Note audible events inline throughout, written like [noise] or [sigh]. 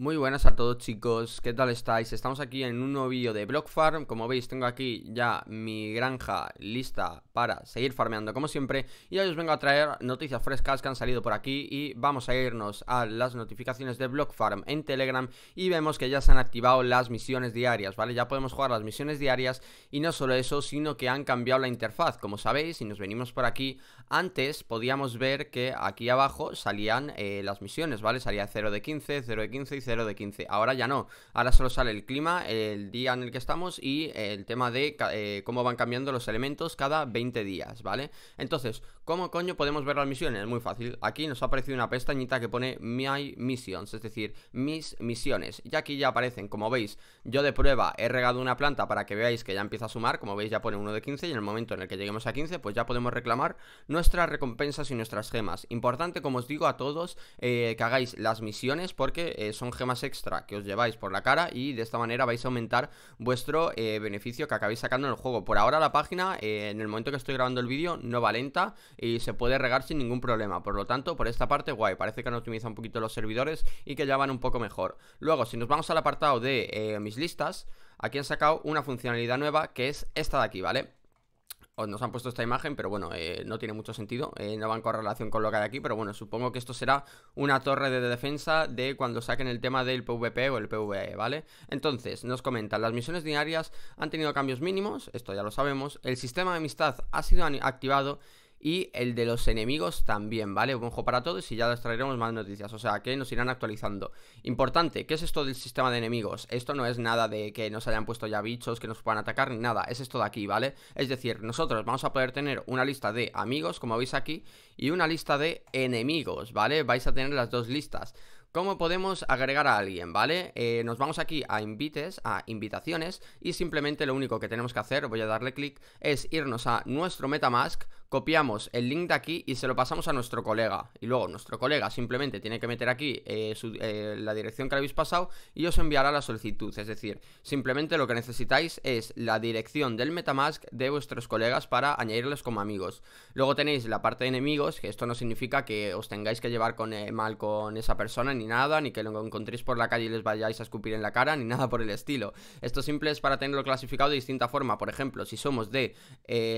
Muy buenas a todos chicos, ¿qué tal estáis? Estamos aquí en un nuevo vídeo de Block Farm, como veis tengo aquí ya mi granja lista para seguir farmeando como siempre y hoy os vengo a traer noticias frescas que han salido por aquí y vamos a irnos a las notificaciones de Block Farm en Telegram y vemos que ya se han activado las misiones diarias, ¿vale? Ya podemos jugar las misiones diarias y no solo eso, sino que han cambiado la interfaz, como sabéis, si nos venimos por aquí, antes podíamos ver que aquí abajo salían eh, las misiones, ¿vale? Salía 0 de 15, 0 de 15 y 0 de 15. Ahora ya no, ahora solo sale el clima, el día en el que estamos y el tema de eh, cómo van cambiando los elementos cada 20 días, ¿vale? Entonces, ¿Cómo coño podemos ver las misiones? Es Muy fácil. Aquí nos ha aparecido una pestañita que pone My Missions, es decir, mis misiones. Y aquí ya aparecen, como veis, yo de prueba he regado una planta para que veáis que ya empieza a sumar. Como veis ya pone uno de 15 y en el momento en el que lleguemos a 15 pues ya podemos reclamar nuestras recompensas y nuestras gemas. Importante, como os digo a todos, eh, que hagáis las misiones porque eh, son gemas extra que os lleváis por la cara y de esta manera vais a aumentar vuestro eh, beneficio que acabéis sacando en el juego. Por ahora la página, en el momento que estoy grabando el vídeo, no va lenta y se puede regar sin ningún problema. Por lo tanto, por esta parte, guay, parece que han optimizado un poquito los servidores y que ya van un poco mejor. Luego, si nos vamos al apartado de eh, mis listas, aquí han sacado una funcionalidad nueva que es esta de aquí, ¿vale? nos han puesto esta imagen, pero bueno, eh, no tiene mucho sentido, eh, no va en correlación con lo que hay aquí, pero bueno, supongo que esto será una torre de defensa de cuando saquen el tema del PvP o el PvE, ¿vale? Entonces, nos comentan, las misiones diarias han tenido cambios mínimos, esto ya lo sabemos, el sistema de amistad ha sido activado y el de los enemigos también, ¿vale? Un ojo para todos y ya les traeremos más noticias, o sea que nos irán actualizando. Importante, ¿qué es esto del sistema de enemigos? Esto no es nada de que nos hayan puesto ya bichos que nos puedan atacar ni nada, es esto de aquí, ¿vale? Es decir, nosotros vamos a poder tener una lista de amigos, como veis aquí, y una lista de enemigos, ¿vale? Vais a tener las dos listas. ¿Cómo podemos agregar a alguien, vale? Eh, nos vamos aquí a invites, a invitaciones, y simplemente lo único que tenemos que hacer, voy a darle clic, es irnos a nuestro Metamask, copiamos el link de aquí y se lo pasamos a nuestro colega. Y luego nuestro colega simplemente tiene que meter aquí eh, eh, la dirección que habéis pasado y os enviará la solicitud. Es decir, simplemente lo que necesitáis es la dirección del Metamask de vuestros colegas para añadirles como amigos. Luego tenéis la parte de enemigos, que esto no significa que os tengáis que llevar eh, mal con esa persona ni nada, ni que lo encontréis por la calle y les vayáis a escupir en la cara, ni [laughs] nada por el estilo. Esto simple es para tenerlo clasificado de distinta forma. Por ejemplo, si somos de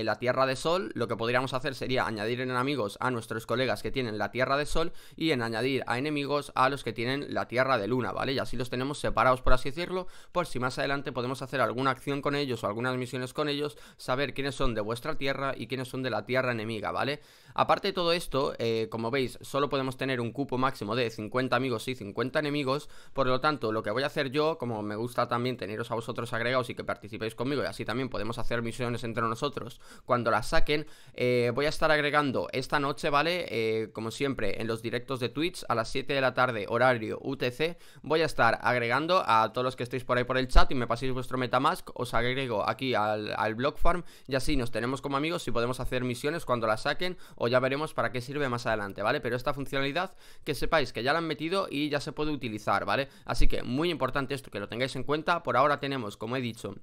la Tierra de Sol, lo que podríamos a hacer sería añadir en amigos a nuestros colegas que tienen la Tierra de Sol y en añadir a enemigos a los que tienen la Tierra de Luna, ¿vale? Y así los tenemos separados, por así decirlo, por si más adelante podemos hacer alguna acción con ellos o algunas misiones con ellos, saber quiénes son de vuestra Tierra y quiénes son de la Tierra enemiga, ¿vale? Aparte de todo esto, eh, como veis, solo podemos tener un cupo máximo de 50 amigos y 50 enemigos, por lo tanto, lo que voy a hacer yo, como me gusta también teneros a vosotros agregados y que participéis conmigo y así también podemos hacer misiones entre nosotros cuando las saquen, eh, eh, voy a estar agregando esta noche, ¿vale? Eh, como siempre, en los directos de Twitch a las 7 de la tarde, horario UTC, voy a estar agregando a todos los que estéis por ahí por el chat y me paséis vuestro Metamask, os agrego aquí al, al Block Farm y así nos tenemos como amigos y podemos hacer misiones cuando las saquen o ya veremos para qué sirve más adelante, ¿vale? Pero esta funcionalidad, que sepáis que ya la han metido y ya se puede utilizar, ¿vale? Así que muy importante esto, que lo tengáis en cuenta. Por ahora tenemos, como he dicho,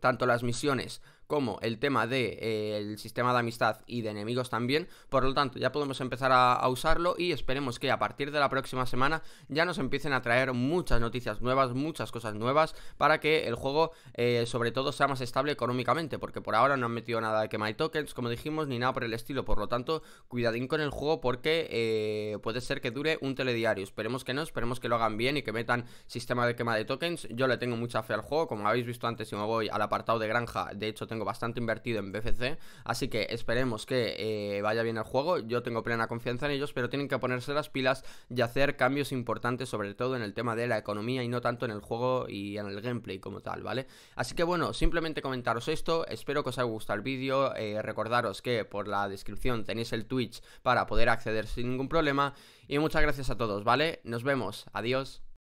tanto las misiones como el tema del de, eh, sistema de amistad y de enemigos también. Por lo tanto, ya podemos empezar a, usarlo y esperemos que a partir de la próxima semana ya nos empiecen a traer muchas noticias nuevas, muchas cosas nuevas, para que el juego eh, sobre todo sea más estable económicamente, porque por ahora no han metido nada de quema de Tokens, como dijimos, ni nada por el estilo. Por lo tanto, cuidadín con el juego porque eh, puede ser que dure un telediario. Esperemos que no, esperemos que lo hagan bien y que metan sistema de quema de tokens. Yo le tengo mucha fe al juego, como habéis visto antes, si me voy al apartado de granja, de hecho tengo tengo bastante invertido en BFC, así que esperemos que eh, vaya bien el juego, yo tengo plena confianza en ellos, pero tienen que ponerse las pilas y hacer cambios importantes, sobre todo en el tema de la economía y no tanto en el juego y en el gameplay como tal, ¿vale? Así que bueno, simplemente comentaros esto, espero que os haya gustado el vídeo, eh, recordaros que por la descripción tenéis el Twitch para poder acceder sin ningún problema, y muchas gracias a todos, ¿vale? Nos vemos, adiós.